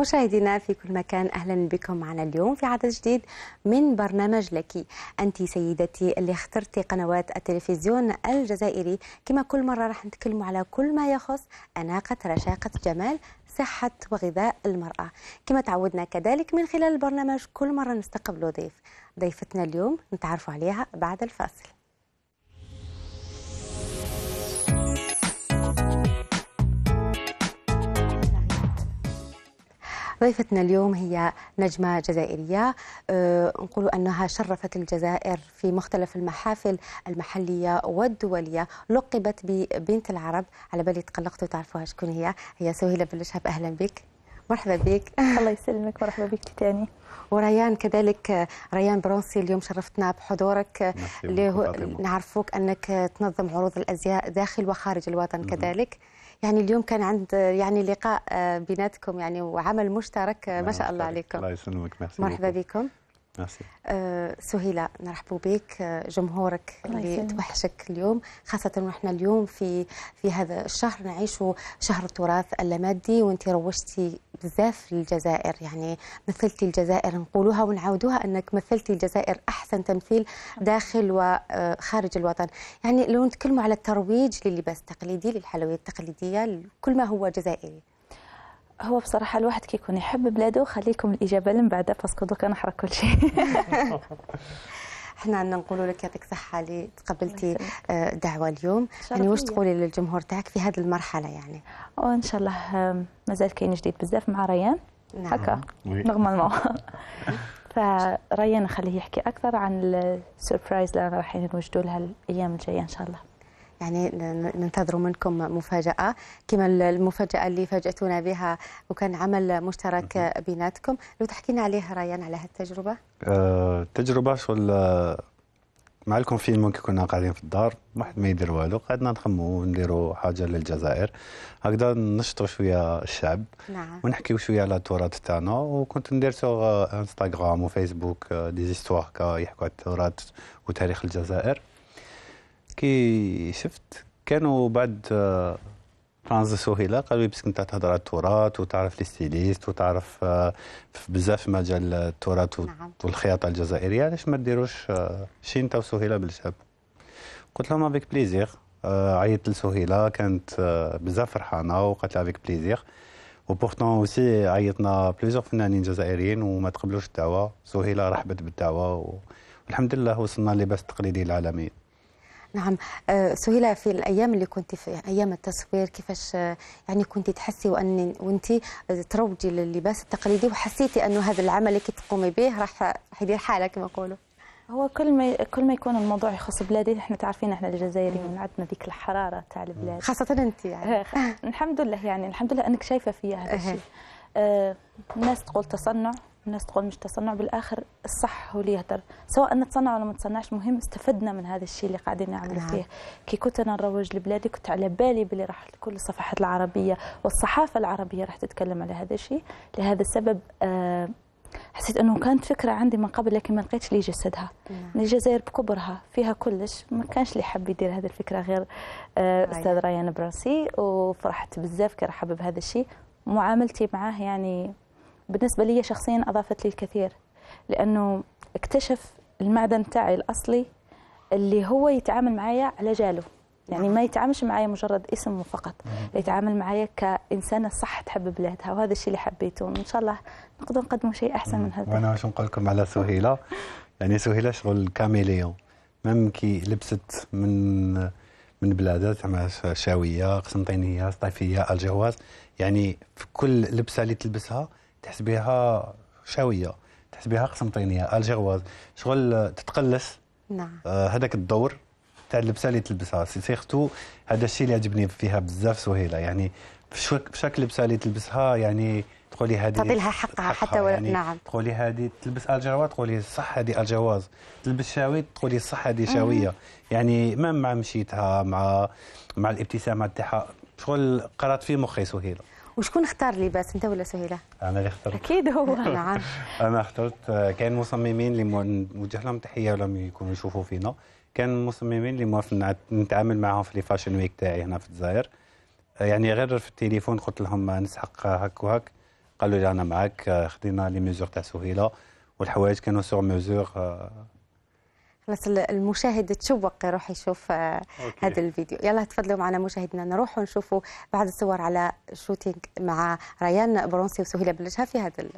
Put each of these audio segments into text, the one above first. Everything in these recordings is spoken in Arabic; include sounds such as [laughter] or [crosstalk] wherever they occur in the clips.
مشاهدينا في كل مكان اهلا بكم معنا اليوم في عدد جديد من برنامج لكي انت سيدتي اللي اخترتي قنوات التلفزيون الجزائري كما كل مره راح نتكلموا على كل ما يخص اناقه رشاقه جمال صحه وغذاء المراه كما تعودنا كذلك من خلال البرنامج كل مره نستقبل ضيف ضيفتنا اليوم نتعرفوا عليها بعد الفاصل ضيفتنا اليوم هي نجمة جزائرية أه نقول أنها شرفت الجزائر في مختلف المحافل المحلية والدولية لقبت ببنت العرب على بالي تقلقتوا تعرفوها شكون هي هي سهيلة بالشهب أهلا بك مرحبا بك [laughs] الله يسلمك مرحبا بك تاني وريان كذلك ريان برونسي اليوم شرفتنا بحضورك اللي نعرفوك انك تنظم عروض الازياء داخل وخارج الوطن كذلك يعني اليوم كان عند يعني لقاء آه، بيناتكم يعني وعمل مشترك آه، ما نعم، شاء الله عليكم الله يسلمك مرحبا بكم ميرسي آه سهيلة نرحبوا بك آه، جمهورك اللي توحشك اليوم خاصة ونحن اليوم في في هذا الشهر نعيش شهر التراث اللامادي وانت روجتي بزاف للجزائر يعني مثلتي الجزائر نقولوها ونعاودوها انك مثلتي الجزائر احسن تمثيل داخل وخارج آه، الوطن يعني لو نتكلموا على الترويج للباس التقليدي للحلويات التقليدية كل ما هو جزائري هو بصراحة الواحد كيكون يحب بلاده خليكم الإجابة لمن بعدها باسكو دوكا نحرق كل شيء [laughs] حنا عندنا نقولوا لك يعطيك الصحه اللي تقبلتي آه، الدعوه اليوم يعني واش تقولي للجمهور تاعك في هذه المرحله يعني وان شاء الله مازال كاين جديد بزاف مع ريان نعم. هكا نورمالمون [laughs] [laughs] فريان نخليه يحكي اكثر عن السربرايز اللي راح نوجدوا لها الايام الجايه ان شاء الله يعني ننتظر منكم مفاجأة كما المفاجأة اللي فاجأتونا بها وكان عمل مشترك بيناتكم لو تحكينا عليه ريان على هالتجربة أه تجربة شغل مع الكونفينمون كي كنا قاعدين في الدار واحد ما يدير والو قعدنا نخمو ونديرو حاجه للجزائر هكذا نشطوا شويه الشعب نعم. ونحكيو شويه على التراث تاعنا وكنت ندير سوغ انستغرام وفيسبوك ديزيستواغ زيستوار كا يحكوا على التراث وتاريخ الجزائر كي شفت كانوا بعد آه، فرانز سهيلة قالوا لي باسكو انت تهضر على التراث وتعرف لي ستيليست وتعرف آه، بزاف في مجال التراث نعم. والخياطة الجزائرية علاش ما ديروش آه، شي انت وسهيلة بالشاب قلت لهم افيك بليزيغ عيطت لسهيلة كانت بزاف فرحانة وقالت لي افيك بليزيغ وبورتون اوسي عيطنا بليزيغ فنانين جزائريين وما تقبلوش الدعوة سهيلة رحبت بالدعوة والحمد لله وصلنا لباس تقليدي العالمي نعم آه، سهيلة في الأيام اللي كنت في أيام التصوير كيفاش آه، يعني كنت تحسي وأن وأنت تروجي للباس التقليدي وحسيتي أنه هذا العمل اللي تقومي به راح يدير حاله كما يقولوا هو كل ما كل ما يكون الموضوع يخص بلادي احنا تعرفين احنا الجزائريين عندنا ذيك الحراره تاع البلاد خاصه انت يعني [laughs] الحمد لله يعني الحمد لله انك شايفه فيها هذا الشيء آه، الناس تقول تصنع الناس تقول مش تصنع بالاخر الصح هو اللي يهدر سواء نتصنع ولا ما نتصنعش المهم استفدنا من هذا الشيء اللي قاعدين نعملوا نعم. فيه كي كنت انا نروج لبلادي كنت على بالي بلي راح كل الصفحات العربيه والصحافه العربيه راح تتكلم على هذا الشيء لهذا السبب آه، حسيت انه كانت فكره عندي من قبل لكن ما لقيتش اللي يجسدها نعم. الجزائر بكبرها فيها كلش ما كانش اللي حب يدير هذه الفكره غير آه، استاذ ريان براسي وفرحت بزاف كي رحب بهذا الشيء معاملتي معاه يعني بالنسبة لي شخصيا أضافت لي الكثير لأنه اكتشف المعدن تاعي الأصلي اللي هو يتعامل معايا على جاله يعني ما يتعاملش معايا مجرد اسم فقط يتعامل معايا كإنسانة صح تحب بلادها وهذا الشيء اللي حبيته وإن شاء الله نقدر نقدم شيء أحسن من هذا وأنا واش نقول لكم على سهيلة يعني سهيلة شغل كاميليون ميم كي لبست من من بلادها زعما شاوية قسنطينية صيفيه الجواز يعني في كل لبسة اللي تلبسها تحس بها شاويه تحس بها قسنطينيه الجرواز شغل تتقلص نعم آه، هذاك آه الدور تاع اللبسه اللي تلبسها سيرتو هذا الشيء اللي عجبني فيها بزاف سهيله يعني بشكل لبسه اللي تلبسها يعني تقولي هذه تعطي لها حقها, حقها حتى ولا يعني نعم تقولي هذه تلبس الجواز تقولي صح هذه الجواز تلبس شاوي تقولي صح هذه شاويه يعني ما مع مشيتها مع مع الابتسامه تاعها شغل قرات في مخي سهيله وشكون اختار اللباس انت ولا سهيله انا اللي اخترت اكيد هو [laughs] نعم انا اخترت آه، كان مصممين اللي نوجه لهم تحيه ولما يكونوا يشوفوا فينا كان مصممين اللي موافقين نتعامل معاهم في لي ويك تاعي هنا في الجزائر آه، يعني غير في التليفون قلت لهم آه، نسحق هك وهك قالوا لي انا معاك خدينا لي ميزور تاع سهيله والحوايج كانوا سور ميزور بس المشاهد تشوق يروح يشوف آه، أوكي. هذا الفيديو يلا تفضلوا معنا مشاهدنا نروح ونشوفوا بعض الصور على شوتينج مع ريان برونسي وسهيله بلجها في هذا ال...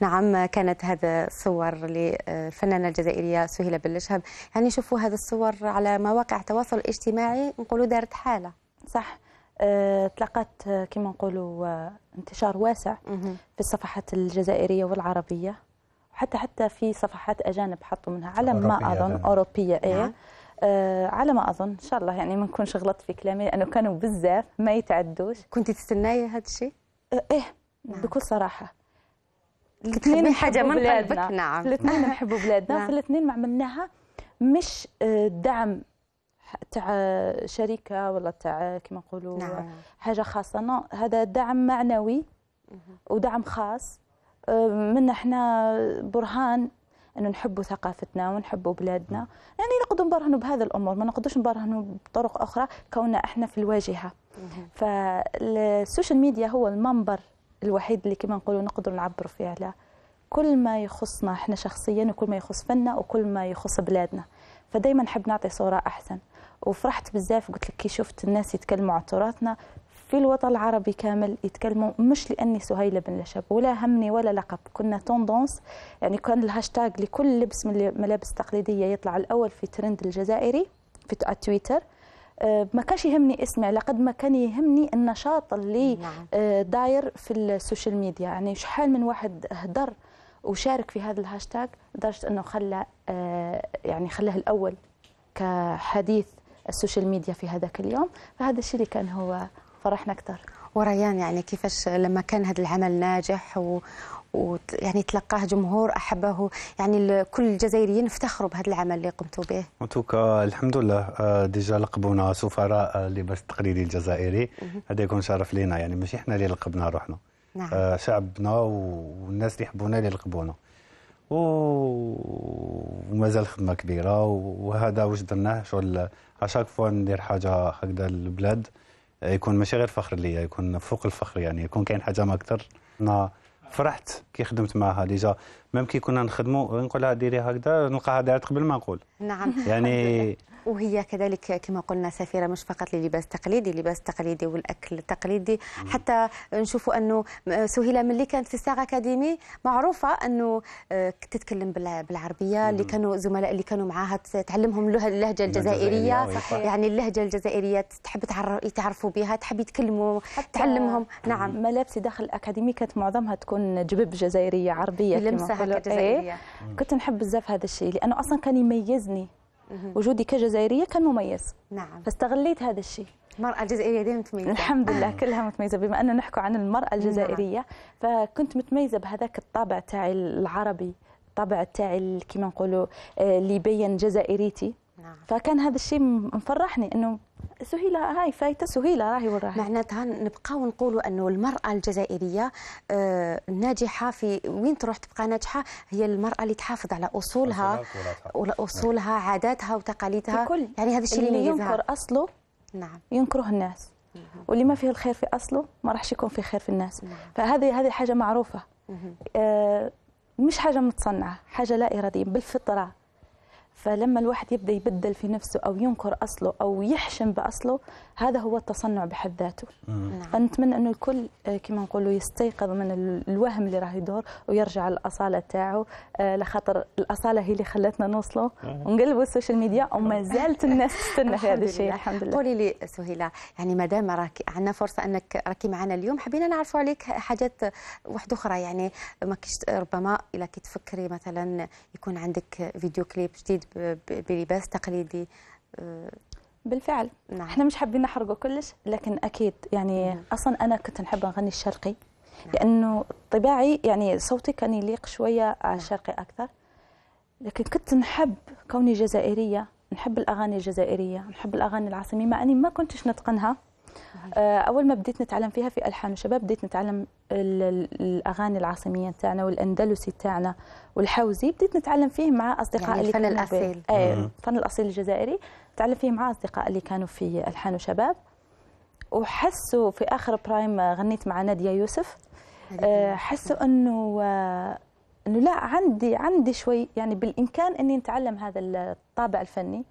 نعم كانت هذا صور للفنانة الجزائرية سهيلة بلشهب يعني شوفوا هذه الصور على مواقع التواصل الاجتماعي نقولوا دارت حالة صح أه، تلقت أه، كما نقولوا أه، انتشار واسع في الصفحات الجزائرية والعربية وحتى حتى في صفحات أجانب حطوا منها على ما أظن أوروبية إيه نعم. آه على ما اظن ان شاء الله يعني ما نكونش غلطت في كلامي لانه كانوا بزاف ما يتعدوش كنت تستناي هذا الشيء آه ايه نعم. بكل صراحه الاثنين حاجه من قلبك نعم الاثنين نحبوا بلادنا نعم. فالاثنين الاثنين ما عملناها مش آه، دعم تاع شركه ولا تاع كما نقولوا نعم. حاجه خاصه نو هذا دعم معنوي ودعم خاص آه، منا احنا برهان انه نحبوا ثقافتنا ونحبوا بلادنا يعني نقدر نبرهنوا بهذا الامور ما نقدرش نبرهنوا بطرق اخرى كوننا احنا في الواجهه فالسوشيال ميديا هو المنبر الوحيد اللي كما نقولوا نقدر نعبر فيه على كل ما يخصنا احنا شخصيا وكل ما يخص فنا وكل ما يخص بلادنا فدائما نحب نعطي صوره احسن وفرحت بزاف قلت لك كي شفت الناس يتكلموا على تراثنا في الوطن العربي كامل يتكلموا مش لاني سهيله بن لشب ولا همني ولا لقب كنا توندونس يعني كان الهاشتاج لكل لبس من الملابس التقليديه يطلع الاول في ترند الجزائري في تويتر آه، ما كانش يهمني اسمي على قد ما كان يهمني النشاط اللي نعم. آه، داير في السوشيال ميديا يعني شحال من واحد هدر وشارك في هذا الهاشتاج لدرجه انه خلى آه، يعني خلاه الاول كحديث السوشيال ميديا في هذاك اليوم فهذا الشيء اللي كان هو فرحنا اكثر وريان يعني كيفاش لما كان هذا العمل ناجح و... ويعني تلقاه جمهور احبه يعني كل الجزائريين افتخروا بهذا العمل اللي قمتوا به. وتوكا آه، الحمد لله آه، ديجا لقبونا سفراء اللباس آه، التقليدي الجزائري هذا يكون شرف لينا يعني ماشي احنا اللي لقبنا روحنا. نعم. شعبنا والناس اللي يحبونا اللي لقبونا. ومازال خدمه كبيره وهذا واش درناه شغل اشاك فوا ندير حاجه هكذا للبلاد يكون ماشي غير فخر ليا يكون فوق الفخر يعني يكون كاين حاجه ما اكثر فرحت كي خدمت معها ديجا ميم كي كنا نخدموا نقولها ديري هكذا نلقاها دارت قبل ما نقول نعم يعني وهي كذلك كما قلنا سفيره مش فقط للباس تقليدي لباس تقليدي والاكل التقليدي حتى نشوفوا انه سهيله ملي كانت في الساغ اكاديمي معروفه انه آه، تتكلم بالعربيه اللي كانوا زملاء اللي كانوا معاها تعلمهم اللهجه الجزائريه صحيح. أيوة. يعني اللهجه الجزائريه تحب يتعرفوا بها تحب يتكلموا تعلمهم نعم ملابسي داخل الاكاديمي كانت معظمها تكون جبب جزائريه عربيه كما جزائريه إيه؟ كنت نحب بزاف هذا الشيء لانه اصلا كان يميزني وجودي كجزائريه كان مميز نعم فاستغليت هذا الشيء المرأة الجزائرية دائما متميزة الحمد لله آه. كلها متميزة بما أننا نحكوا عن المرأة الجزائرية فكنت متميزة بهذاك الطابع تاعي العربي الطابع تاعي كما نقولوا اللي آه، يبين جزائريتي نعم. فكان هذا الشيء مفرحني أنه سهيله هاي فايته سهيله راهي وين راهي معناتها نبقاو نقولوا انه المراه الجزائريه آه، ناجحه في وين تروح تبقى ناجحه هي المراه اللي تحافظ على اصولها اصولها نعم. عاداتها وتقاليدها يعني هذا الشيء اللي, ينكر اصله نعم ينكره الناس واللي ما فيه الخير في اصله ما راحش يكون فيه خير في الناس نعم. فهذه هذه حاجه معروفه آه، مش حاجه متصنعه حاجه لا اراديه بالفطره فلما الواحد يبدا يبدل في نفسه او ينكر اصله او يحشم باصله هذا هو التصنع بحد ذاته نعم. فنتمنى انه الكل آه، كما نقولوا يستيقظ من الوهم اللي راه يدور ويرجع للاصاله تاعه آه، لخاطر الاصاله هي اللي خلتنا نوصلوا آه. ونقلبوا السوشيال ميديا وما [laughs] زالت الناس تستنى في هذا الشيء الحمد لله قولي لي سهيله يعني ما دام راك عندنا فرصه انك راكي معنا اليوم حبينا نعرفوا عليك حاجات واحده اخرى يعني ما ربما الا كي تفكري مثلا يكون عندك فيديو كليب جديد بلباس تقليدي آه، بالفعل نعم. احنا مش حابين نحرقه كلش لكن اكيد يعني نعم. اصلا انا كنت نحب اغني الشرقي نعم. لانه طباعي يعني صوتي كان يليق شويه على نعم. الشرقي اكثر لكن كنت نحب كوني جزائريه نحب الاغاني الجزائريه نحب الاغاني العاصميه مع اني ما كنتش نتقنها آه، اول ما بديت نتعلم فيها في الحان وشباب بديت نتعلم الاغاني العاصميه تاعنا والاندلسي تاعنا والحوزي بديت نتعلم فيه مع اصدقاء يعني اللي الفن الاصيل اي الفن الاصيل الجزائري تعلم فيه مع اصدقاء اللي كانوا في الحان وشباب وحسوا في اخر برايم غنيت مع ناديه يوسف آه، حسوا انه انه لا عندي عندي شوي يعني بالامكان اني نتعلم هذا الطابع الفني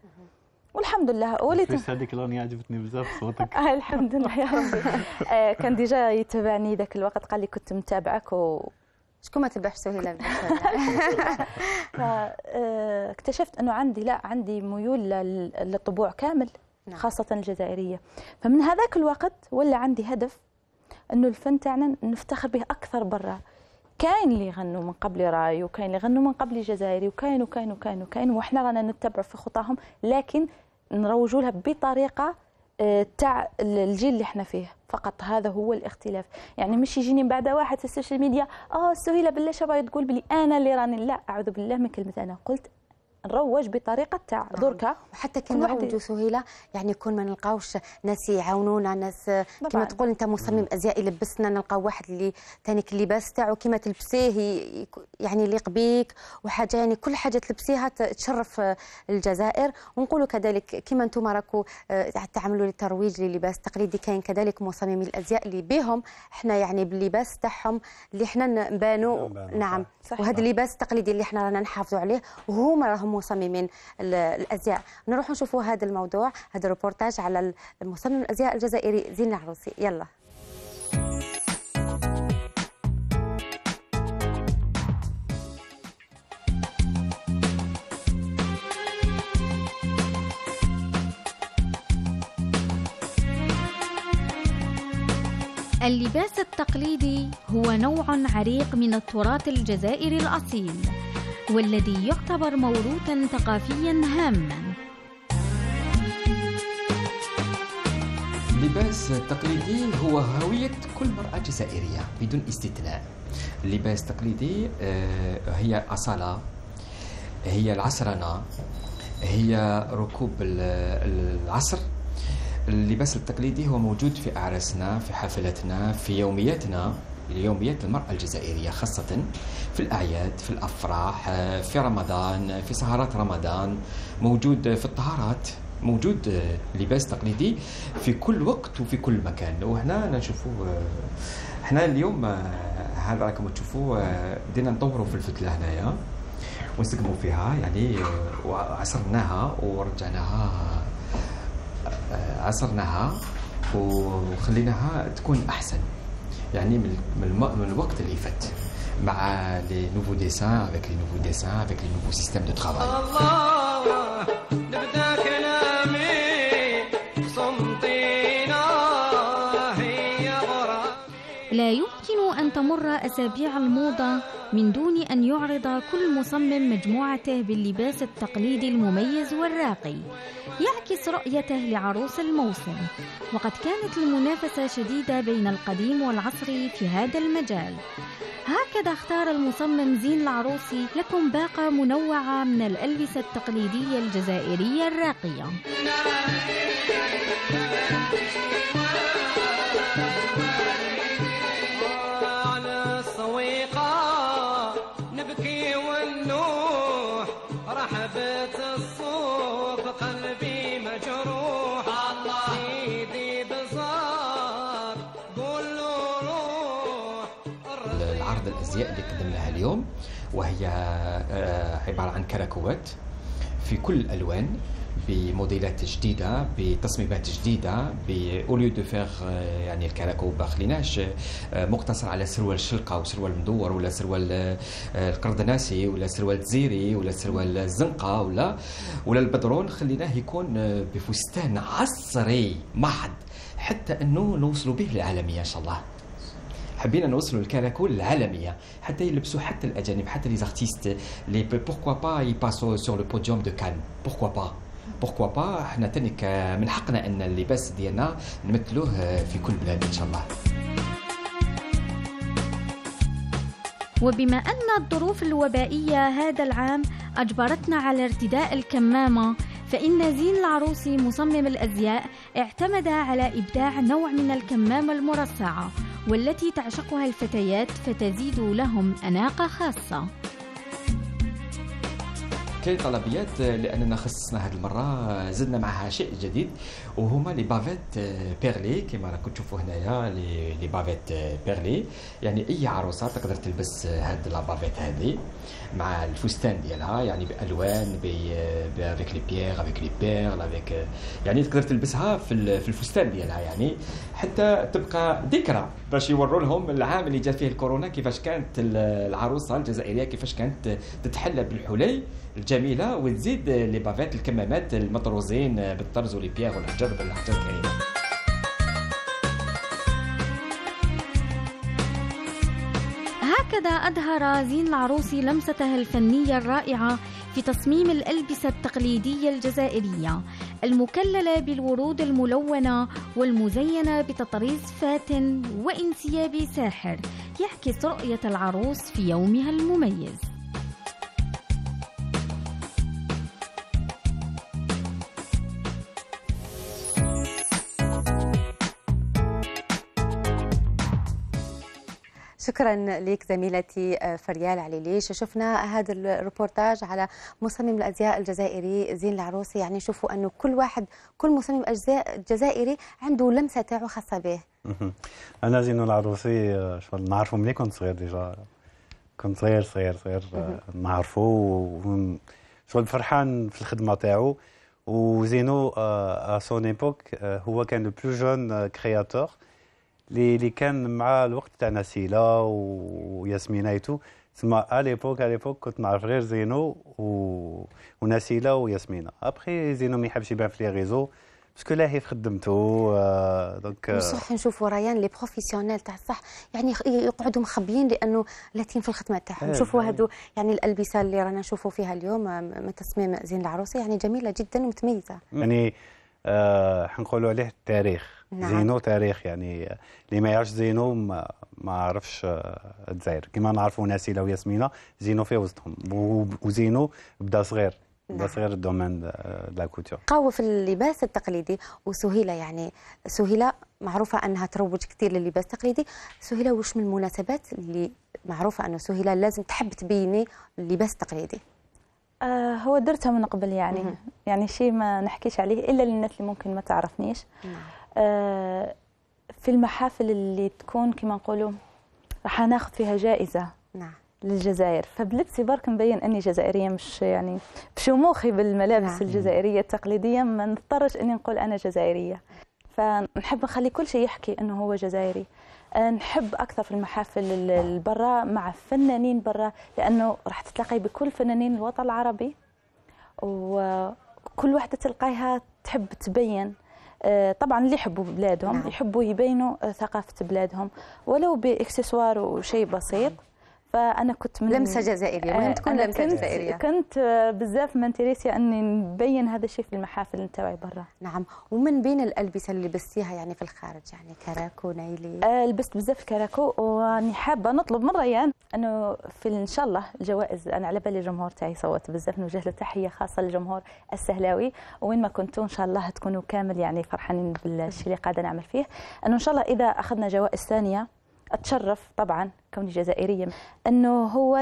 والحمد لله وليت في هذيك الاغنيه عجبتني بزاف صوتك [laughs] الحمد لله يا ربي آه كان ديجا يتابعني ذاك الوقت قال لي كنت متابعك و شكون ما تبعش سهيله فاكتشفت [laughs] آه، آه، انه عندي لا عندي ميول للطبوع كامل نعم. خاصة الجزائرية فمن هذاك الوقت ولا عندي هدف أنه الفن تاعنا نفتخر به أكثر برا كاين اللي يغنوا من قبل راي وكاين اللي يغنوا من قبل جزائري وكاين وكاين وكاين وكاين وحنا رانا نتبع في خطاهم لكن نروجوا لها بطريقه آه، تاع الجيل اللي احنا فيه فقط هذا هو الاختلاف يعني مش يجيني بعد واحد في السوشيال ميديا اه سهيله بالله تقول بلي انا اللي راني لا اعوذ بالله من كلمه انا قلت نروج بطريقه تاع نعم. دركا وحتى كي نروجوا سهيله يعني يكون ما نلقاوش ناس يعاونونا ناس كما تقول انت مصمم ازياء يلبسنا نلقاو واحد اللي ثانيك اللباس تاعو كيما تلبسيه يعني يليق بيك وحاجه يعني كل حاجه تلبسيها تشرف الجزائر ونقولوا كذلك كما انتم راكو آه، تعملوا للترويج للباس التقليدي كاين كذلك مصممي الازياء اللي بهم احنا يعني باللباس تاعهم اللي احنا نبانو نعم وهذا اللباس التقليدي اللي احنا رانا نحافظوا عليه وهما راهم مصممين الازياء نروح نشوفوا هذا الموضوع هذا الريبورتاج على مصمم الازياء الجزائري زين العروسي يلا اللباس التقليدي هو نوع عريق من التراث الجزائري الأصيل والذي يعتبر موروثا ثقافيا هاما اللباس التقليدي هو هوية كل مرأة جزائرية بدون استثناء اللباس التقليدي آه، هي أصالة هي العصرنة هي ركوب العصر اللباس التقليدي هو موجود في أعراسنا في حفلاتنا في يومياتنا يومية المرأة الجزائرية خاصة في الأعياد في الأفراح في رمضان في سهرات رمضان موجود في الطهارات موجود لباس تقليدي في كل وقت وفي كل مكان وهنا نشوفوه احنا اليوم هذا راكم تشوفوا بدينا نطوروا في الفتله هنايا ونسقموا فيها يعني وعصرناها ورجعناها عصرناها وخليناها تكون احسن يعني من الوقت اللي فات مع les nouveaux dessins avec les nouveaux dessins avec les nouveaux systèmes de travail تمر أسابيع الموضة من دون أن يعرض كل مصمم مجموعته باللباس التقليدي المميز والراقي يعكس رؤيته لعروس الموسم وقد كانت المنافسة شديدة بين القديم والعصري في هذا المجال هكذا اختار المصمم زين العروسي لكم باقة منوعة من الألبسة التقليدية الجزائرية الراقية عرض الازياء اللي قدمناها اليوم وهي آه، عباره عن كراكوات في كل الالوان بموديلات جديده بتصميمات جديده اوليو دو فيغ يعني الكراكو ما خليناش آه، مقتصر على سروال الشلقه وسروال المدور ولا سروال آه، القردناسي ولا سروال تزيري ولا سروال الزنقه ولا ولا البدرون خليناه يكون بفستان عصري محض حتى انه نوصلوا به للعالميه ان شاء الله حبينا نوصلوا الكراكول العالميه حتى يلبسوا حتى الاجانب حتى لي زارتيست لي بوركوا با يباسوا سور لو بوديوم دو كان بوركوا با بوركوا با حنا تنك من حقنا ان اللباس ديالنا نمثلوه آه، في كل بلاد ان شاء الله وبما أن الظروف الوبائية هذا العام أجبرتنا على ارتداء الكمامة فإن زين العروسي مصمم الأزياء اعتمد على إبداع نوع من الكمامة المرصعة والتي تعشقها الفتيات فتزيد لهم أناقة خاصة كاين طلبيات آه، لاننا خصصنا هذه المره آه، زدنا معها شيء جديد وهما لي بافيت آه، بيرلي كما راكم تشوفوا هنايا لي بافيت بيرلي يعني اي عروسه تقدر تلبس هاد لا بافيت هذه مع الفستان ديالها يعني بالوان افيك لي بيير افيك لي بيرل افيك يعني تقدر تلبسها في في الفستان ديالها يعني حتى تبقى ذكرى باش يوروا لهم العام اللي جات فيه الكورونا كيفاش كانت العروسه الجزائريه كيفاش كانت تتحلى بالحلي الجميله وتزيد لي بافيت الكمامات المطروزين بالطرز والبياغ والحجر بالحجر الكريم هكذا أظهر زين العروسي لمسته الفنية الرائعة في تصميم الألبسة التقليدية الجزائرية المكللة بالورود الملونة والمزينة بتطريز فاتن وانسياب ساحر يعكس رؤية العروس في يومها المميز شكرا لك زميلتي آه، فريال عليليش شفنا هذا الريبورتاج على مصمم الازياء الجزائري زين العروسي يعني شوفوا انه كل واحد كل مصمم اجزاء جزائري عنده لمسه تاعو خاصه به انا زين العروسي آه، نعرفه ملي كنت صغير ديجا كنت صغير صغير صغير آه، نعرفه شغل فرحان في الخدمه تاعو وزينو ا سون ايبوك هو كان لو بلو جون كرياتور اللي كان مع الوقت تاع نسيله وياسمينيتو تسمى اليبوك اليبوك كنت نعرف غير زينو و... ونسيله وياسمينه ابخي زينو ما يحبش يبان في لي ريزو باسكو لاهي في خدمته دونك آه، بصح آه. نشوفوا ريان لي بروفيسيونيل تاع الصح يعني يقعدوا مخبيين لانه لاتين في الخدمه تاعهم إيه، نشوفوا إيه. هادو يعني الالبسه اللي رانا نشوفوا فيها اليوم آه، من تصميم زين العروسه يعني جميله جدا ومتميزه يعني آه حنقولوا عليه التاريخ نعم. زينو تاريخ يعني اللي ما يعرفش زينو ما, ما عرفش آه، الجزائر كما نعرفوا ناسيله وياسمينه زينو في وسطهم وزينو بدا صغير نعم. بدا صغير الدومين لا كوتور قوى في اللباس التقليدي وسهيله يعني سهيله معروفه انها تروج كثير للباس التقليدي سهيله واش من المناسبات اللي معروفه انه سهيله لازم تحب تبيني اللباس التقليدي آه هو درتها من قبل يعني يعني شيء ما نحكيش عليه الا للناس اللي ممكن ما تعرفنيش نعم. آه، في المحافل اللي تكون كما نقولوا راح ناخذ فيها جائزه نعم للجزائر فبلبسي برك مبين اني جزائريه مش يعني بشموخي بالملابس نعم. الجزائريه التقليديه ما نضطرش اني نقول انا جزائريه فنحب نخلي كل شيء يحكي انه هو جزائري آه، نحب اكثر في المحافل البرا مع فنانين برا لانه راح تتلاقي بكل فنانين الوطن العربي و كل واحدة تلقايها تحب تبين آه، طبعا اللي يحبوا بلادهم نعم. يحبوا يبينوا آه، ثقافة بلادهم ولو بإكسسوار وشيء بسيط فانا كنت من لمسه جزائريه مهم آه، تكون لمسه كنت جزائريه كنت آه، بزاف من تيريسيا اني نبين هذا الشيء في المحافل نتاعي برا نعم ومن بين الالبسه اللي لبستيها يعني في الخارج يعني كراكو نايلي آه لبست بزاف الكراكو واني حابه نطلب من ريان انه في ان شاء الله الجوائز انا على بالي الجمهور تاعي صوت بزاف نوجه له تحيه خاصه للجمهور السهلاوي وين ما كنتوا ان شاء الله تكونوا كامل يعني فرحانين بالشيء اللي قاعده نعمل فيه انه ان شاء الله اذا اخذنا جوائز ثانيه اتشرف طبعا كوني جزائريه انه هو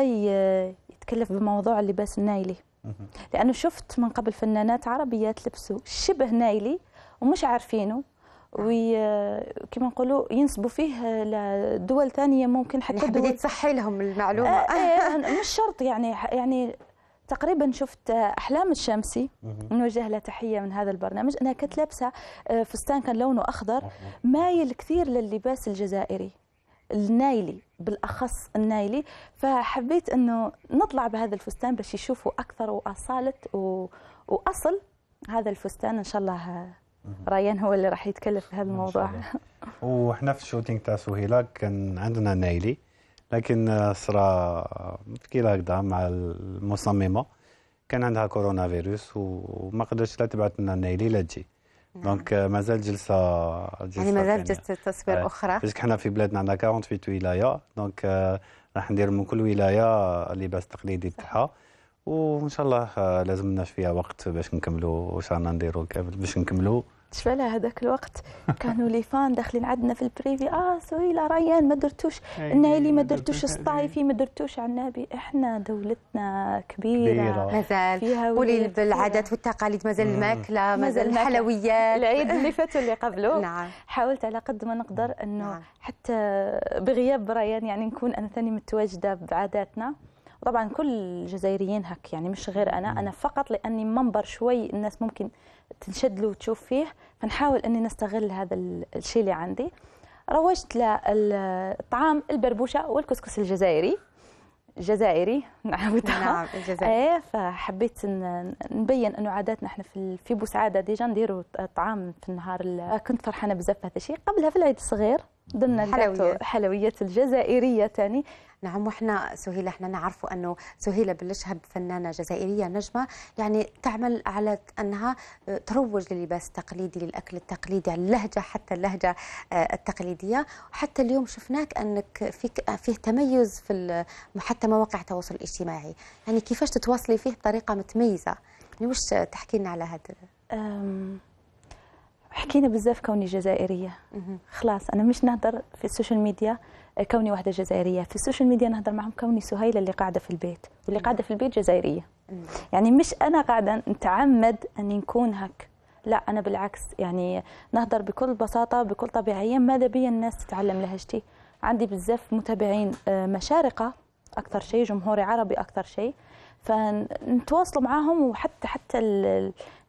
يتكلف بموضوع اللباس النايلي لانه شفت من قبل فنانات عربيات لبسوا شبه نايلي ومش عارفينه آه. وكما نقولوا ينسبوا فيه لدول ثانيه ممكن حتى دول تصحي لهم المعلومه آه, آه. إيه، [laughs] مش شرط يعني يعني تقريبا شفت احلام الشمسي نوجه لها تحيه من هذا البرنامج انها كانت لابسه فستان كان لونه اخضر مايل كثير للباس الجزائري النايلي بالاخص النايلي فحبيت انه نطلع بهذا الفستان باش يشوفوا اكثر واصاله و... واصل هذا الفستان ان شاء الله ريان هو اللي راح يتكلف في هذا الموضوع [laughs] وحنا في الشوتينغ تاع سهيله كان عندنا نايلي لكن صرا كي هكذا مع المصممه كان عندها كورونا فيروس وما قدرتش لا تبعث لنا نايلي لا تجي نعم. دونك آه، مازال جلسه جلسه يعني مازال جلسه تصوير آه، اخرى باسكو حنا في بلادنا عندنا 48 ولايه دونك آه، راح ندير من كل ولايه لباس تقليدي تاعها وان شاء الله لازمنا شويه وقت باش نكملوا واش رانا نديروا باش نكملوا تشفى على هذاك الوقت كانوا لي فان داخلين عندنا في البريفي اه سهيلة ريان ما درتوش النايلي ما درتوش الصطايفي ما درتوش النبي احنا دولتنا كبيرة مازال قولي بالعادات والتقاليد مازال الماكلة مازال الحلويات العيد اللي فات واللي قبله [laughs] نعم حاولت على قد ما نقدر انه نعم. حتى بغياب ريان يعني نكون انا ثاني متواجدة بعاداتنا وطبعا كل الجزائريين هك يعني مش غير انا انا فقط لاني منبر شوي الناس ممكن تنشد له وتشوف فيه فنحاول اني نستغل هذا الشيء اللي عندي روجت للطعام البربوشه والكسكس الجزائري جزائري [laughs] نعاودها نعم الجزائري ايه فحبيت إن نبين انه عاداتنا احنا في في بوسعاده ديجا نديروا الطعام في النهار كنت فرحانه بزاف هذا الشيء قبلها في العيد الصغير ضمن الحلويات الحلويات الجزائريه ثاني نعم وإحنا سهيلة إحنا نعرفوا أنه سهيلة بلشها بفنانة جزائرية نجمة يعني تعمل على أنها آه، تروج للباس التقليدي للأكل التقليدي على اللهجة حتى اللهجة آه، التقليدية حتى اليوم شفناك أنك فيك آه، فيه تميز في حتى مواقع التواصل الاجتماعي يعني كيفاش تتواصلي فيه بطريقة متميزة يعني وش تحكي لنا على هذا حكينا بزاف كوني جزائريه خلاص انا مش نهضر في السوشيال ميديا آه، كوني واحده جزائريه في السوشيال ميديا نهضر معهم كوني سهيله اللي قاعده في البيت واللي قاعده في البيت جزائريه يعني مش انا قاعده نتعمد اني نكون هك لا انا بالعكس يعني نهضر بكل بساطه بكل طبيعيه ماذا بيا الناس تتعلم لهجتي عندي بزاف متابعين آه، مشارقه اكثر شيء جمهوري عربي اكثر شيء فنتواصلوا معاهم وحتى حتى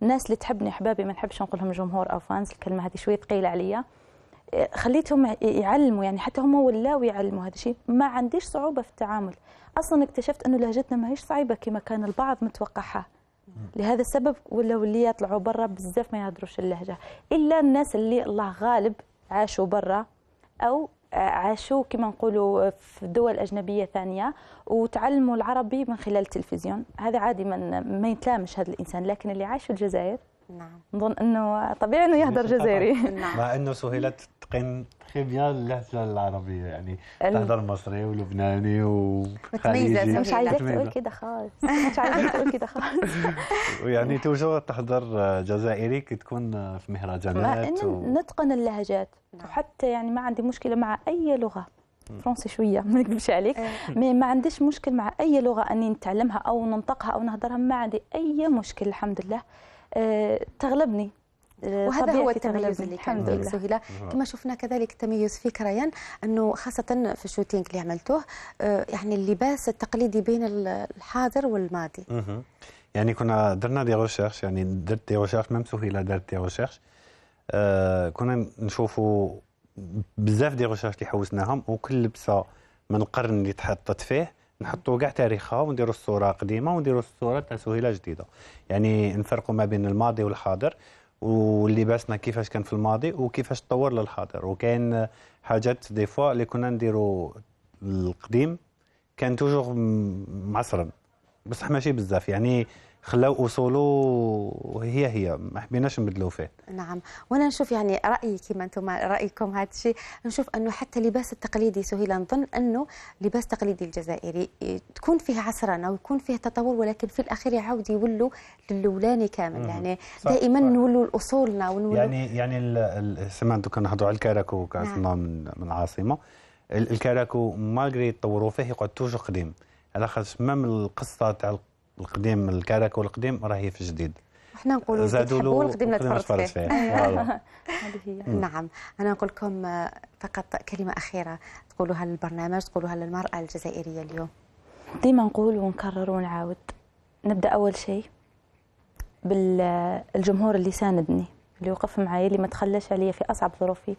الناس اللي تحبني احبابي ما نحبش نقول لهم جمهور او فانز الكلمه هذه شويه ثقيله عليا إيه، خليتهم يعلموا يعني حتى هم ولاوا يعلموا هذا الشيء ما عنديش صعوبه في التعامل اصلا اكتشفت انه لهجتنا ماهيش صعيبه كما كان البعض متوقعها لهذا السبب ولا اللي يطلعوا برا بزاف ما يهدروش اللهجه الا الناس اللي الله غالب عاشوا برا او عاشوا كما نقولوا في دول اجنبيه ثانيه وتعلموا العربي من خلال التلفزيون هذا عادي ما يتلامش هذا الانسان لكن اللي عاش في الجزائر نعم نظن انه طبيعي انه يهدر نعم. جزائري نعم. [laughs] نعم. مع انه سهيلة تتقن تري بيان اللهجه العربيه يعني تهدر مصري ولبناني وخليجي مش عايزك تقول كده خالص مش عايزك تقول كده خالص [laughs] ويعني توجور تحضر جزائري كي تكون في مهرجانات مع و... نتقن اللهجات نعم. وحتى يعني ما عندي مشكله مع اي لغه فرنسي شويه ما نكذبش عليك إيه. مي ما عنديش مشكل مع اي لغه اني نتعلمها او ننطقها او نهضرها ما عندي اي مشكل الحمد لله تغلبني وهذا هو التميز اللي كان فيك سهيلة نعم. كما شفنا كذلك تميز فيك ريان أنه خاصة في الشوتينج اللي عملتوه آه، يعني اللباس التقليدي بين الحاضر والماضي يعني كنا درنا دي ريشيرش يعني درت دي ريشيرش ميم سهيلة درت دي ريشيرش آه، كنا نشوفوا بزاف دي ريشيرش اللي حوسناهم وكل لبسة من القرن اللي تحطت فيه نحطوا كاع تاريخها ونديروا الصوره قديمه ونديروا الصوره تاع سهيله جديده يعني نفرقوا ما بين الماضي والحاضر ولباسنا كيفاش كان في الماضي وكيفاش تطور للحاضر وكان حاجات دي فوا اللي كنا نديروا القديم كان توجور معصرا بصح ماشي بزاف يعني خلاو اصوله هي هي ما حبيناش نبدلوا فيه نعم وانا نشوف يعني رايي كما انتم رايكم هذا الشيء نشوف انه حتى اللباس التقليدي سهيلا نظن انه لباس تقليدي الجزائري تكون فيه عصرنا ويكون فيه تطور ولكن في الاخير يعاود يولوا للولاني كامل يعني دائما نولوا لاصولنا ونولوا يعني يعني سمعت دوكا كنهضروا على الكراكو كاظن نعم. من العاصمه الكراكو مالغري يطوروا فيه يقعد توجو قديم على خاطر مام القصه تاع القديم الكرك والقديم راهي في جديد احنا نقولوا زادوا له القديم نتفرج فيه [laughs] نعم انا نقول لكم فقط كلمه اخيره تقولوها للبرنامج تقولوها للمراه الجزائريه اليوم ديما نقول ونكرر ونعاود نبدا اول شيء بالجمهور اللي ساندني اللي وقف معايا اللي ما تخلاش عليا في اصعب ظروفي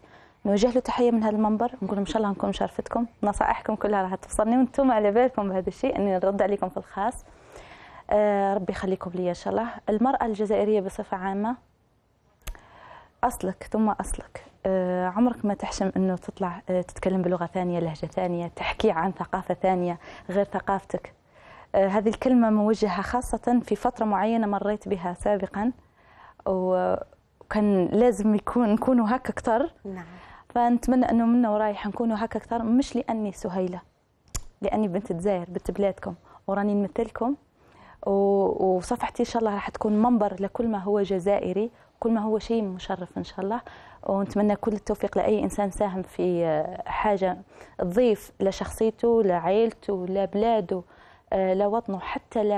نوجه له تحيه من هذا المنبر نقول ان شاء الله نكون شرفتكم نصائحكم كلها راح توصلني وانتم على بالكم بهذا الشيء اني نرد عليكم في الخاص آه، ربي يخليكم لي ان شاء الله المراه الجزائريه بصفه عامه اصلك ثم اصلك آه، عمرك ما تحشم انه تطلع آه، تتكلم بلغه ثانيه لهجه ثانيه تحكي عن ثقافه ثانيه غير ثقافتك هذه الكلمه موجهه خاصه في فتره معينه مريت بها سابقا وكان لازم يكون نكونوا هكا اكثر نعم فنتمنى انه منا ورايح نكونوا هكا اكثر مش لاني سهيله لاني بنت الجزائر بنت بلادكم وراني نمثلكم وصفحتي ان شاء الله راح تكون منبر لكل ما هو جزائري كل ما هو شيء مشرف ان شاء الله ونتمنى كل التوفيق لاي انسان ساهم في آه، حاجه تضيف لشخصيته لعائلته لبلاده آه، لوطنه حتى ل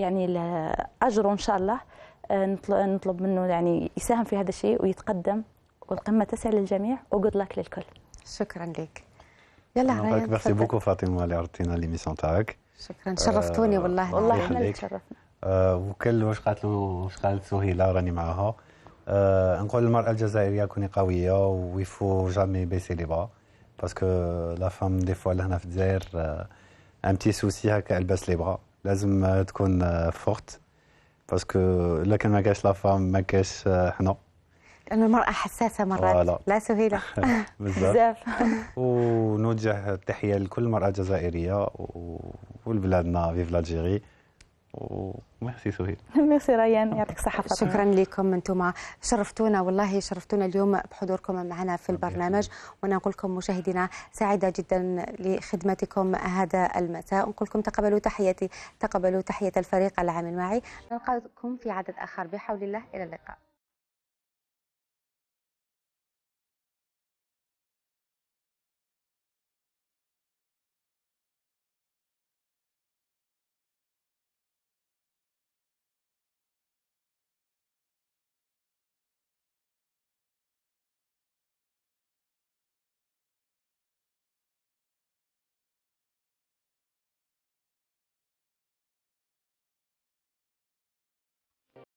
يعني لاجره ان شاء الله آه، نطلب منه يعني يساهم في هذا الشيء ويتقدم والقمه تسعى للجميع وجود لك للكل شكرا لك يلا رايان ميرسي بوكو فاطمه اللي عرضتينا ليميسيون تاعك شكرا شرفتوني والله آه، نعم. والله احنا اللي تشرفنا آه، وكل واش قالت له واش قالت سهيله راني معاها أه نقول للمراه الجزائريه كوني قويه ويفو جامي بيسي لي با باسكو لا فام دي فوا لهنا في الجزائر ان تي سوسي هكا الباس لي بغا لازم تكون فورت باسكو الا كان ما كاش لا فام ما كاش حنا لأن المرأة حساسة مرات ولا. لا سهيلة [laughs] بزاف [laughs] ونوجه التحية لكل مرأة جزائرية و... ولبلادنا فيف لاجيري وميرسي سهيل [laughs] ميرسي ريان يعطيك الصحه شكرا لكم انتم شرفتونا والله شرفتونا اليوم بحضوركم معنا في البرنامج وانا نقول لكم مشاهدينا سعيده جدا لخدمتكم هذا المساء نقول لكم تقبلوا تحياتي تقبلوا تحيه الفريق العامل معي نلقاكم في عدد اخر بحول الله الى اللقاء